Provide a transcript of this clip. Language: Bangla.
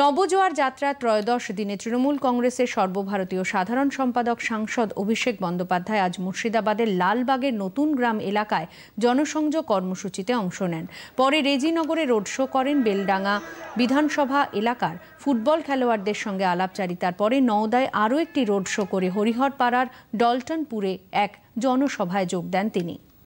নবজোয়ার যাত্রা ত্রয়োদশ দিনে তৃণমূল কংগ্রেসের সর্বভারতীয় সাধারণ সম্পাদক সাংসদ অভিষেক বন্দ্যোপাধ্যায় আজ মুর্শিদাবাদের লালবাগের নতুন গ্রাম এলাকায় জনসংযোগ কর্মসূচিতে অংশ নেন পরে রেজিনগরে রোড শো করেন বেলডাঙ্গা বিধানসভা এলাকার ফুটবল খেলোয়াড়দের সঙ্গে আলাপচারিতার পরে নওদায় আরও একটি রোড শো করে হরিহরপাড়ার ডলটনপুরে এক জনসভায় যোগ দেন তিনি